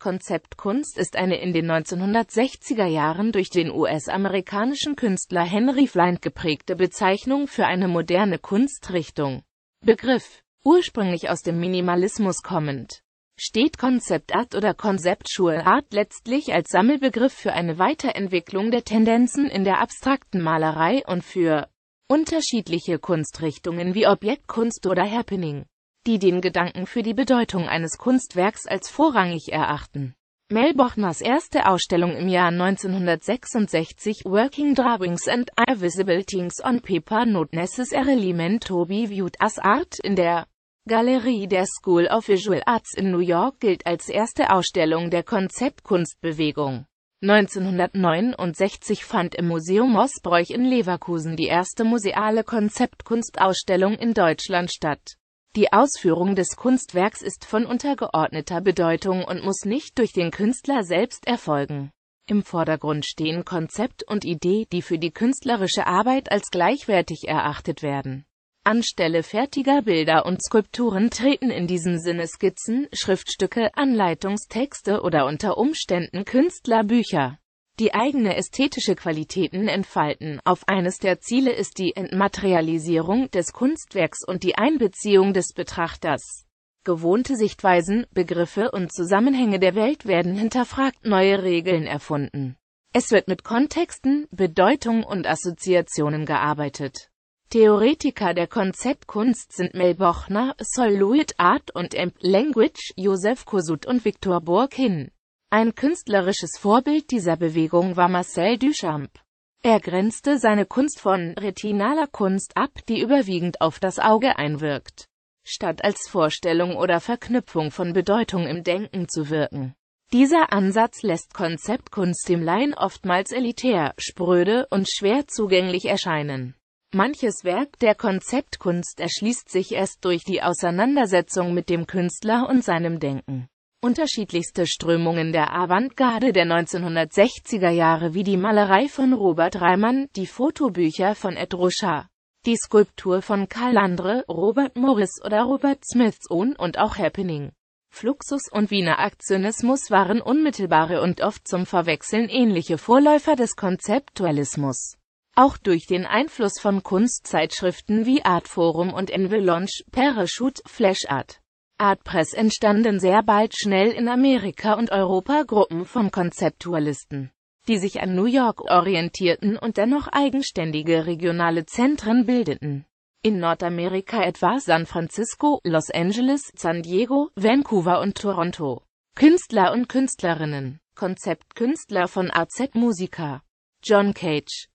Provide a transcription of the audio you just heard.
Konzeptkunst ist eine in den 1960er Jahren durch den US-amerikanischen Künstler Henry Flind geprägte Bezeichnung für eine moderne Kunstrichtung. Begriff, ursprünglich aus dem Minimalismus kommend, steht Konzeptart oder Conceptual Art letztlich als Sammelbegriff für eine Weiterentwicklung der Tendenzen in der abstrakten Malerei und für unterschiedliche Kunstrichtungen wie Objektkunst oder Happening die den Gedanken für die Bedeutung eines Kunstwerks als vorrangig erachten. Mel Bochners erste Ausstellung im Jahr 1966 Working Drawings and Eye Visible Things on Paper Not Necessarily Meant to be Viewed as Art in der Galerie der School of Visual Arts in New York gilt als erste Ausstellung der Konzeptkunstbewegung. 1969 fand im Museum Osbräuch in Leverkusen die erste museale Konzeptkunstausstellung in Deutschland statt. Die Ausführung des Kunstwerks ist von untergeordneter Bedeutung und muss nicht durch den Künstler selbst erfolgen. Im Vordergrund stehen Konzept und Idee, die für die künstlerische Arbeit als gleichwertig erachtet werden. Anstelle fertiger Bilder und Skulpturen treten in diesem Sinne Skizzen, Schriftstücke, Anleitungstexte oder unter Umständen Künstlerbücher die eigene ästhetische Qualitäten entfalten. Auf eines der Ziele ist die Entmaterialisierung des Kunstwerks und die Einbeziehung des Betrachters. Gewohnte Sichtweisen, Begriffe und Zusammenhänge der Welt werden hinterfragt, neue Regeln erfunden. Es wird mit Kontexten, Bedeutung und Assoziationen gearbeitet. Theoretiker der Konzeptkunst sind Mel Bochner, Sol Luit Art und M. Language, Josef Kosut und Viktor Burkin. Ein künstlerisches Vorbild dieser Bewegung war Marcel Duchamp. Er grenzte seine Kunst von retinaler Kunst ab, die überwiegend auf das Auge einwirkt, statt als Vorstellung oder Verknüpfung von Bedeutung im Denken zu wirken. Dieser Ansatz lässt Konzeptkunst dem Laien oftmals elitär, spröde und schwer zugänglich erscheinen. Manches Werk der Konzeptkunst erschließt sich erst durch die Auseinandersetzung mit dem Künstler und seinem Denken. Unterschiedlichste Strömungen der Avantgarde der 1960er Jahre wie die Malerei von Robert Reimann, die Fotobücher von Ed Ruscha, die Skulptur von Karl Andre, Robert Morris oder Robert Smiths Smithson und auch Happening. Fluxus und Wiener Aktionismus waren unmittelbare und oft zum Verwechseln ähnliche Vorläufer des Konzeptualismus. Auch durch den Einfluss von Kunstzeitschriften wie Artforum und Envelonge, Parachute, Flash Art Artpress entstanden sehr bald schnell in Amerika und Europa Gruppen von Konzeptualisten, die sich an New York orientierten und dennoch eigenständige regionale Zentren bildeten. In Nordamerika etwa San Francisco, Los Angeles, San Diego, Vancouver und Toronto. Künstler und Künstlerinnen, Konzeptkünstler von AZ Musiker, John Cage,